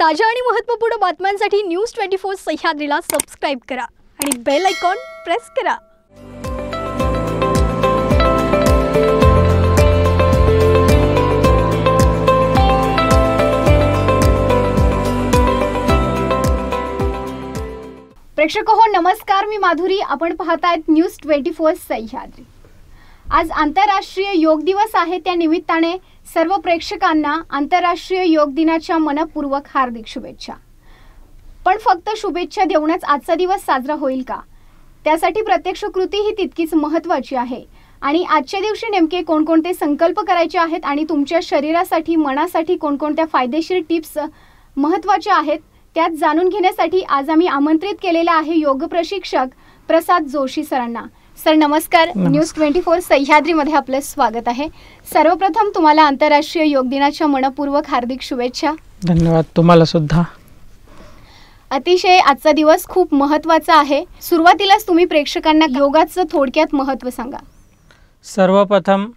ताज्या आणि महत्त्वपूर्ण बातम्यांसाठी न्यूज ट्वेंटी फोर सह्याद्रीला सबस्क्राईब करा आणि बेल आयकॉन प्रेस करा प्रेक्षक हो नमस्कार मी माधुरी आपण पाहतायत न्यूज ट्वेंटी फोर सह्याद्री आज आंतरराष्ट्रीय योग दिवस आहे त्या निमित्ताने सर्व प्रेक्षकांना आंतरराष्ट्रीय योग दिनाच्या मनपूर्वक हार्दिक शुभेच्छा पण फक्त शुभेच्छा देऊनच आजचा दिवस साजरा होईल का त्यासाठी प्रत्यक्ष कृती ही तितकीच महत्त्वाची आहे आणि आजच्या दिवशी नेमके कोणकोणते संकल्प करायचे आहेत आणि तुमच्या शरीरासाठी मनासाठी कोणकोणत्या फायदेशीर टिप्स महत्वाच्या आहेत त्यात जाणून घेण्यासाठी आज आम्ही आमंत्रित केलेला आहे योग प्रशिक्षक प्रसाद जोशी सरांना सर नमस्कार न्यूज ट्वेंटी फोर सह्याद्रीमध्ये आपलं स्वागत आहे सर्वप्रथम तुम्हाला आंतरराष्ट्रीय योग दिनाच्या मनपूर्वक हार्दिक शुभेच्छा धन्यवाद तुम्हाला सुद्धा अतिशय आजचा दिवस खूप महत्त्वाचा आहे सुरुवातीलाच तुम्ही प्रेक्षकांना योगाचं थोडक्यात महत्त्व सांगा सर्वप्रथम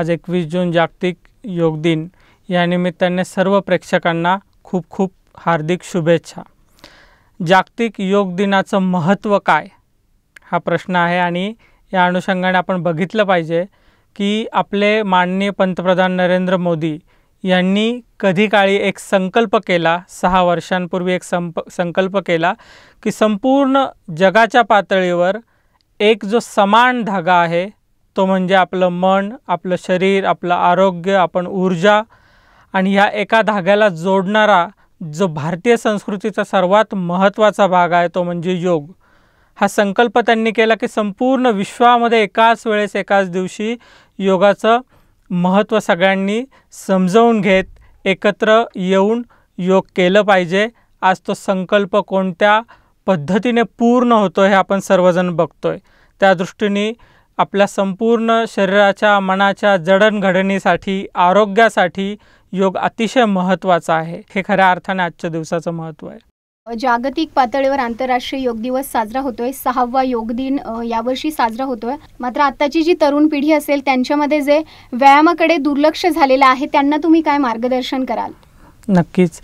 आज एकवीस जून जागतिक योग दिन या निमित्ताने सर्व प्रेक्षकांना खूप खूप हार्दिक शुभेच्छा जागतिक योग दिनाचं महत्त्व काय हा प्रश्न आहे आणि या अनुषंगाने आपण बघितलं पाहिजे की आपले माननीय पंतप्रधान नरेंद्र मोदी यांनी कधी काळी एक संकल्प केला सहा वर्षांपूर्वी एक संप संकल्प केला की संपूर्ण जगाच्या पातळीवर एक जो समान धागा आहे तो म्हणजे आपलं मन आपलं शरीर आपलं आरोग्य आपण ऊर्जा आणि ह्या एका धाग्याला जोडणारा जो भारतीय संस्कृतीचा सर्वात महत्त्वाचा भाग आहे तो म्हणजे योग हा संकल्प त्यांनी केला की संपूर्ण विश्वामध्ये एकाच वेळेस एकाच दिवशी योगाचं महत्त्व सगळ्यांनी समजवून घेत एकत्र येऊन योग केलं पाहिजे आज तो संकल्प कोणत्या पद्धतीने पूर्ण होतो हे आपण सर्वजण बघतो आहे त्या दृष्टीने आपल्या संपूर्ण शरीराच्या मनाच्या जडणघडणीसाठी आरोग्यासाठी योग अतिशय महत्त्वाचा आहे हे खऱ्या अर्थाने आजच्या दिवसाचं महत्त्व आहे जागतिक पातळीवर आंतरराष्ट्रीय योग दिवस साजरा होतोय सहावा योग दिन यावर्षी साजरा होतोय मात्र आताची जी तरुण पिढी असेल त्यांच्यामध्ये जे व्यायामाकडे दुर्लक्ष झालेलं आहे त्यांना तुम्ही काय मार्गदर्शन कराल नक्कीच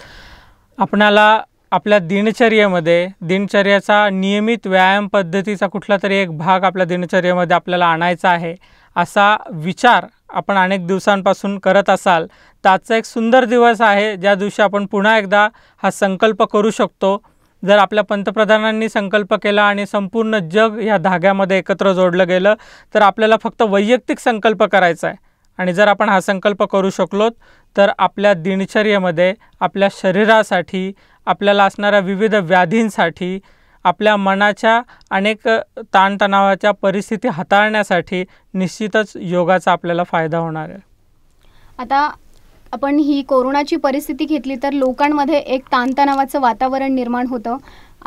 आपणाला आपल्या दिनचर्येमध्ये दिनचर्याचा नियमित व्यायाम पद्धतीचा कुठला तरी एक भाग आपल्या दिनचर्येमध्ये आपल्याला आणायचा आहे असा विचार आपण अनेक दिवसांपासून करत असाल तर एक सुंदर दिवस आहे ज्या दिवशी आपण पुन्हा एकदा हा संकल्प करू शकतो जर आपल्या पंतप्रधानांनी संकल्प केला आणि संपूर्ण जग ह्या धाग्यामध्ये एकत्र जोडलं गेलं तर आपल्याला फक्त वैयक्तिक संकल्प करायचा आहे आणि जर आपण हा संकल्प करू शकलो तर आपल्या दिनचर्येमध्ये आपल्या शरीरासाठी आपल्याला असणाऱ्या विविध व्याधींसाठी आपल्या मनाच्या अनेक ताणतणावाच्या परिस्थिती हाताळण्यासाठी निश्चितच योगाचा आपल्याला फायदा होणार आहे आता आपण ही कोरोनाची परिस्थिती घेतली तर लोकांमध्ये एक ताणतणावाचं वातावरण निर्माण होतं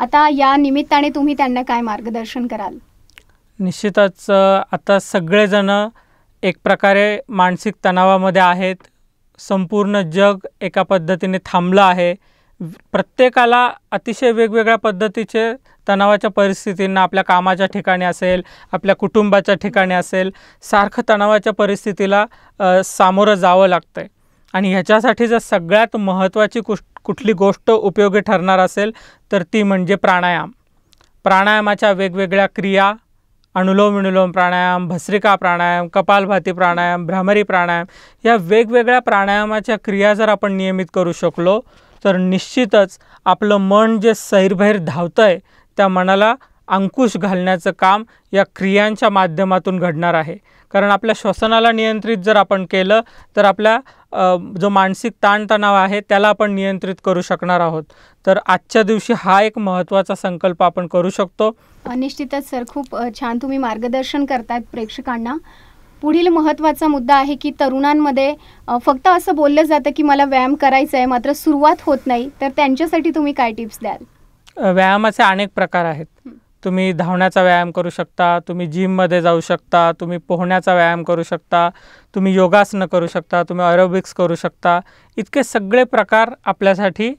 आता या निमित्ताने तुम्ही त्यांना काय मार्गदर्शन कराल निश्चितच आता सगळेजण एक प्रकारे मानसिक तणावामध्ये आहेत संपूर्ण जग एका पद्धतीने थांबलं आहे प्रत्येकाला अतिशय वेगवेगळ्या पद्धतीचे तणावाच्या परिस्थितींना आपल्या कामाच्या ठिकाणी असेल आपल्या कुटुंबाच्या ठिकाणी असेल सारखं तणावाच्या परिस्थितीला सामोरं जावं लागतं आहे आणि ह्याच्यासाठी जर सगळ्यात महत्त्वाची कुश कुठली गोष्ट उपयोगी ठरणार असेल तर ती म्हणजे प्राणायाम प्राणायामाच्या वेगवेगळ्या क्रिया अनुलोम विनुलोम प्राणायाम भस्रिका प्राणायाम कपालभाती प्राणायाम भ्रामरी प्राणायाम या वेगवेगळ्या प्राणायामाच्या क्रिया जर आपण नियमित करू शकलो तर निश्चितच आपलं मन जे सैरभैर धावतं आहे त्या मनाला अंकुश घालण्याचं काम या क्रियांच्या माध्यमातून घडणार आहे कारण आपल्या श्वसनाला नियंत्रित जर आपण केलं तर आपल्या जो मानसिक ताणतणाव आहे त्याला आपण नियंत्रित करू शकणार आहोत तर आजच्या दिवशी हा एक महत्त्वाचा संकल्प आपण करू शकतो निश्चितच सर खूप छान तुम्ही मार्गदर्शन करतायत प्रेक्षकांना पुढील महत्त्वाचा मुद्दा आहे की तरुणांमध्ये फक्त असं बोललं जातं की मला व्यायाम करायचा आहे मात्र सुरुवात होत नाही तर त्यांच्यासाठी तुम्ही काय टिप्स द्याल व्यायामाचे अनेक प्रकार आहेत तुम्ही धावण्याचा व्यायाम करू शकता तुम्ही जिममध्ये जाऊ शकता तुम्ही पोहण्याचा व्यायाम करू शकता तुम्ही योगासनं करू शकता तुम्ही अरोबिक्स करू शकता इतके सगळे प्रकार आपल्यासाठी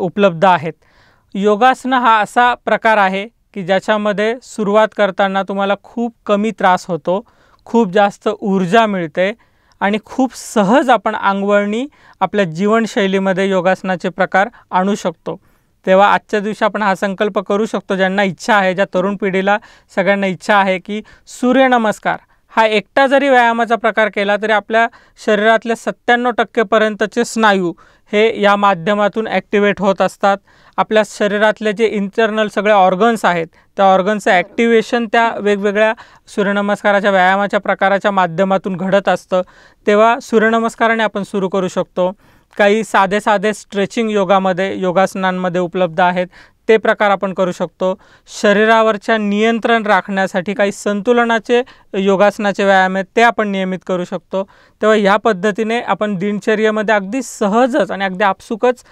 उपलब्ध आहेत योगासनं हा असा प्रकार आहे की ज्याच्यामध्ये सुरुवात करताना तुम्हाला खूप कमी त्रास होतो खूप जास्त ऊर्जा मिळते आणि खूप सहज आपण अंगवळणी आपल्या जीवनशैलीमध्ये योगासनाचे प्रकार आणू शकतो तेव्हा आजच्या दिवशी आपण हा संकल्प करू शकतो ज्यांना इच्छा आहे ज्या तरुण पिढीला सगळ्यांना इच्छा आहे की सूर्यनमस्कार हा एकटा जरी व्यायामाचा प्रकार केला तरी आपल्या शरीरातल्या सत्त्याण्णव टक्केपर्यंतचे स्नायू हे या माध्यमातून ॲक्टिवेट होत असतात आपल्या शरीरातले जे इंटरनल सगळे ऑर्गन्स आहेत त्या ऑर्गन्सचं ॲक्टिवेशन त्या वेगवेगळ्या सूर्यनमस्काराच्या व्यायामाच्या प्रकाराच्या माध्यमातून घडत असतं तेव्हा सूर्यनमस्काराने आपण सुरू करू शकतो काही साधे साधे स्ट्रेचिंग योगामध्ये योगासनांमध्ये उपलब्ध आहेत ते प्रकार आपण करू शकतो शरीरावरच्या नियंत्रण राखण्यासाठी काही संतुलनाचे योगासनाचे व्यायाम आहेत ते आपण नियमित करू शकतो तेव्हा ह्या पद्धतीने आपण दिनचर्येमध्ये अगदी सहजच आणि अगदी आपसुकच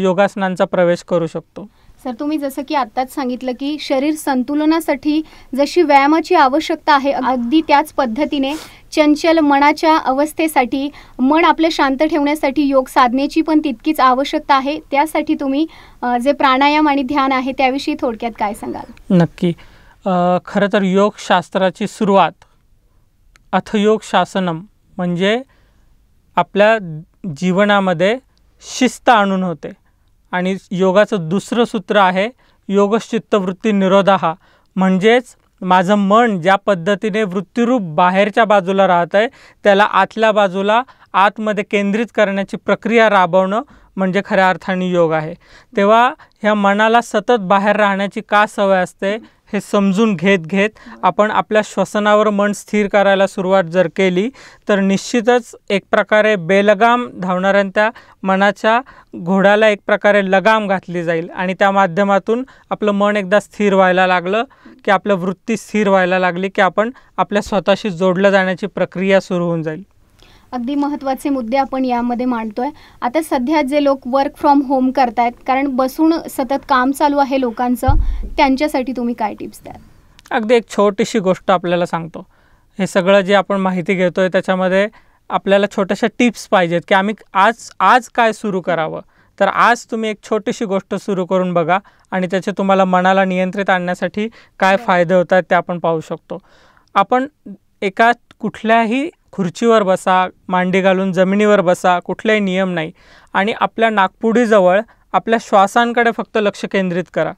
योगासनांचा प्रवेश करू शकतो सर तुम्ही जसं की आत्ताच सांगितलं की शरीर संतुलनासाठी जशी व्यायामाची आवश्यकता आहे अगदी त्याच पद्धतीने चंचल मनाच्या अवस्थेसाठी मन आपलं शांत ठेवण्यासाठी योग साधनेची पण तितकीच आवश्यकता आहे त्यासाठी तुम्ही जे प्राणायाम आणि ध्यान आहे त्याविषयी थोडक्यात काय सांगाल नक्की खरं तर योगशास्त्राची सुरुवात अथयोग शासनम म्हणजे आपल्या जीवनामध्ये शिस्त आणून होते आणि योगाचं दुसरं सूत्र आहे योगश्चित्तवृत्ती निरोधा हा म्हणजेच माझं मन ज्या पद्धतीने वृत्तीरूप बाहेरच्या बाजूला राहत आहे त्याला आतल्या बाजूला आतमध्ये केंद्रित करण्याची प्रक्रिया राबवणं म्हणजे खऱ्या अर्थाने योग आहे तेव्हा ह्या मनाला सतत बाहेर राहण्याची का सवय असते हे समजून घेत घेत आपण आपल्या श्वसनावर मन स्थिर करायला सुरुवात जर केली तर निश्चितच एक प्रकारे बेलगाम धावणाऱ्यांच्या मनाच्या घोड्याला एक प्रकारे लगाम घातली जाईल आणि त्या माध्यमातून आपलं मन एकदा स्थिर व्हायला लागलं की आपलं वृत्ती स्थिर व्हायला लागली की आपण आपल्या स्वतःशी जोडलं जाण्याची प्रक्रिया सुरू होऊन जाईल अगदी महत्त्वाचे मुद्दे आपण यामध्ये मांडतोय आता सध्या जे लोक वर्क फ्रॉम होम करतायत कारण बसून सतत काम चालू आहे लोकांचं त्यांच्यासाठी तुम्ही काय टिप्स द्याल अगदी एक छोटीशी गोष्ट आपल्याला सांगतो हे सगळं जे आपण माहिती घेतोय त्याच्यामध्ये आपल्याला छोट्याशा टिप्स पाहिजेत की आम्ही आज आज काय सुरू करावं तर आज तुम्ही एक छोटीशी गोष्ट सुरू करून बघा आणि त्याचे तुम्हाला मनाला नियंत्रित आणण्यासाठी काय फायदे होत आहेत ते आपण पाहू शकतो आपण एका कुठल्याही खुर्चीवर बसा मांडी घालून जमिनीवर बसा कुठलाही नियम नाही आणि आपल्या नागपुडीजवळ आपल्या श्वासांकडे फक्त लक्ष केंद्रित करा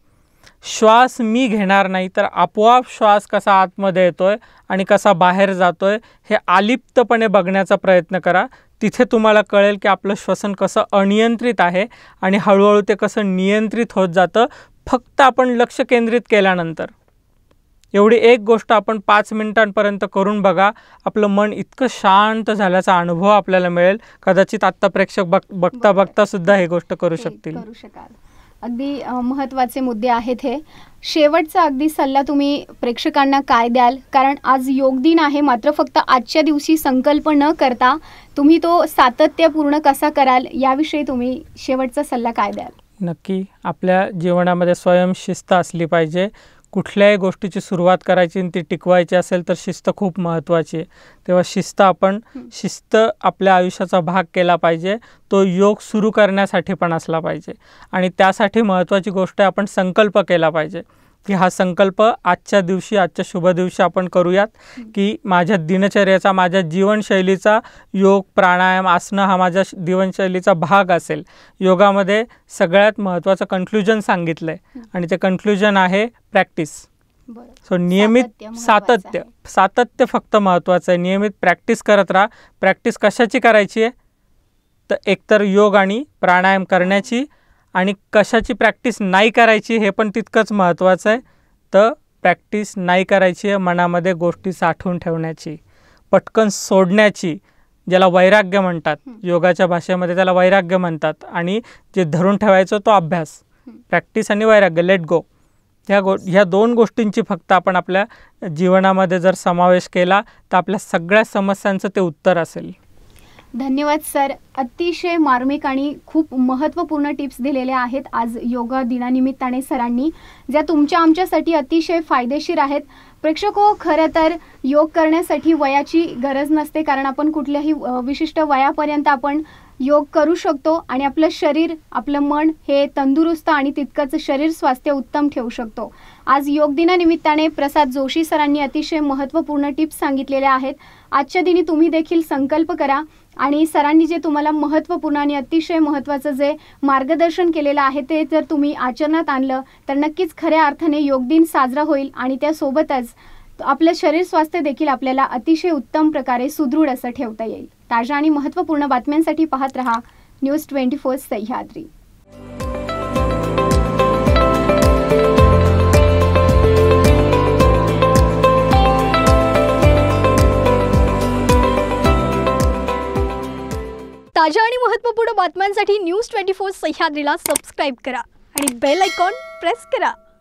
श्वास मी घेणार नाही तर आपोआप श्वास कसा आतमध्ये येतो आहे आणि कसा बाहेर जातो आहे हे आलिप्तपणे बघण्याचा प्रयत्न करा तिथे तुम्हाला कळेल की आपलं श्वसन कसं अनियंत्रित आहे आणि हळूहळू ते कसं नियंत्रित होत जातं फक्त आपण लक्ष केंद्रित केल्यानंतर एवढी एक गोष्ट आपण पाच मिनिटांपर्यंत करून बघा आपलं मन इतकं शांत झाल्याचा अनुभव आपल्याला मिळेल कदाचित आत्ता प्रेक्षक बघ बघता बघता सुद्धा हे गोष्ट करू शकतील करू शकाल अगदी महत्वाचे मुद्दे आहेत हे शेवटचा अगदी सल्ला तुम्ही प्रेक्षकांना काय द्याल कारण आज योग दिन आहे मात्र फक्त आजच्या दिवशी संकल्प न करता तुम्ही तो सातत्यपूर्ण कसा कराल याविषयी तुम्ही शेवटचा सल्ला काय द्याल नक्की आपल्या जीवनामध्ये स्वयंशिस्त असली पाहिजे कुठल्याही गोष्टीची सुरुवात करायची आणि ती टिकवायची असेल तर शिस्त खूप महत्त्वाची आहे तेव्हा शिस्त आपण शिस्त आपल्या आयुष्याचा भाग केला पाहिजे तो योग सुरू करण्यासाठी पण असला पाहिजे आणि त्यासाठी महत्त्वाची गोष्ट आपण संकल्प केला पाहिजे की हा संकल्प आजच्या दिवशी आजच्या शुभ दिवशी आपण करूयात की माझ्या दिनचर्याचा माझ्या जीवनशैलीचा योग प्राणायाम आसनं हा माझ्या जीवनशैलीचा भाग असेल योगामध्ये सगळ्यात महत्त्वाचं कन्क्ल्युजन सांगितलं आहे आणि ते कन्क्ल्युजन आहे प्रॅक्टिस सो नियमित सातत्य सातत्य फक्त महत्त्वाचं आहे नियमित प्रॅक्टिस करत राहा प्रॅक्टिस कशाची करायची आहे तर एकतर योग आणि प्राणायाम करण्याची आणि कशाची प्रॅक्टिस नाही करायची हे पण तितकंच महत्त्वाचं आहे तर प्रॅक्टिस नाही करायची आहे मनामध्ये गोष्टी साठवून ठेवण्याची पटकन सोडण्याची ज्याला वैराग्य म्हणतात योगाच्या भाषेमध्ये त्याला वैराग्य म्हणतात आणि जे धरून ठेवायचं तो अभ्यास प्रॅक्टिस आणि वैराग्य लेट गो ह्या गो ह्या दोन गोष्टींची फक्त आपण आपल्या जीवनामध्ये जर समावेश केला तर आपल्या सगळ्या समस्यांचं ते उत्तर असेल धन्यवाद सर अतिशय मार्मिक आणि खूप महत्त्वपूर्ण टिप्स दिलेल्या आहेत आज योगा दिनानिमित्ताने सरांनी ज्या तुमच्या आमच्यासाठी अतिशय फायदेशीर आहेत प्रेक्षको हो, खरं तर योग करण्यासाठी वयाची गरज नसते कारण आपण कुठल्याही विशिष्ट वयापर्यंत आपण योग करू शकतो आणि आपलं शरीर आपलं मन हे तंदुरुस्त आणि तितकंच शरीर स्वास्थ्य उत्तम ठेवू शकतो आज योग दिनानिमित्ताने प्रसाद जोशी सरांनी अतिशय महत्त्वपूर्ण टिप्स सांगितलेल्या आहेत आजच्या दिनी तुम्ही देखील संकल्प करा आणि सरांनी जे तुम्हाला महत्त्वपूर्ण आणि अतिशय महत्त्वाचं जे मार्गदर्शन केलेलं आहे ते जर तुम्ही आचरणात आणलं तर नक्कीच खऱ्या अर्थाने योग दिन साजरा होईल आणि त्यासोबतच आपलं शरीर स्वास्थ्य देखील आपल्याला अतिशय उत्तम प्रकारे सुदृढ असं ठेवता येईल ताज्या आणि महत्त्वपूर्ण बातम्यांसाठी पाहत रहा न्यूज ट्वेंटी फोर सह्याद्री ताज्या आणि महत्त्वपूर्ण बातम्यांसाठी न्यूज ट्वेंटी फोर सह्याद्रीला सबस्क्राईब करा आणि बेल आयकॉन प्रेस करा